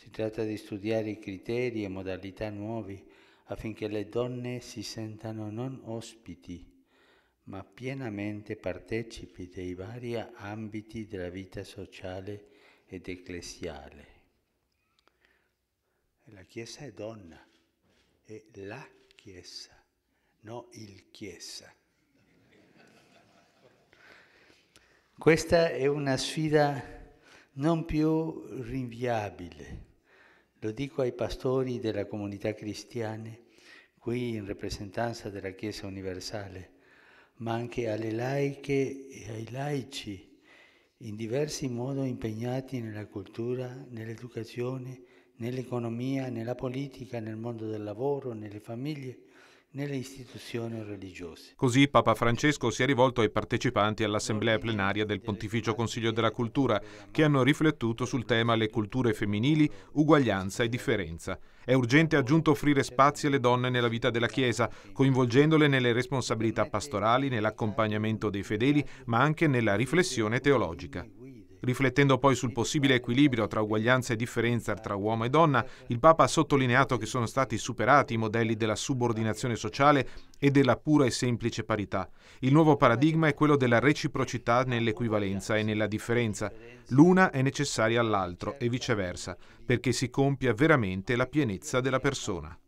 Si tratta di studiare criteri e modalità nuovi affinché le donne si sentano non ospiti, ma pienamente partecipi dei vari ambiti della vita sociale ed ecclesiale. La Chiesa è donna, è la Chiesa, non il Chiesa. Questa è una sfida non più rinviabile lo dico ai pastori della comunità cristiana, qui in rappresentanza della Chiesa universale, ma anche alle laiche e ai laici, in diversi modi impegnati nella cultura, nell'educazione, nell'economia, nella politica, nel mondo del lavoro, nelle famiglie nelle istituzioni religiose. Così Papa Francesco si è rivolto ai partecipanti all'assemblea plenaria del Pontificio Consiglio della Cultura, che hanno riflettuto sul tema le culture femminili, uguaglianza e differenza. È urgente aggiunto offrire spazi alle donne nella vita della Chiesa, coinvolgendole nelle responsabilità pastorali, nell'accompagnamento dei fedeli, ma anche nella riflessione teologica. Riflettendo poi sul possibile equilibrio tra uguaglianza e differenza tra uomo e donna, il Papa ha sottolineato che sono stati superati i modelli della subordinazione sociale e della pura e semplice parità. Il nuovo paradigma è quello della reciprocità nell'equivalenza e nella differenza. L'una è necessaria all'altro e viceversa, perché si compia veramente la pienezza della persona.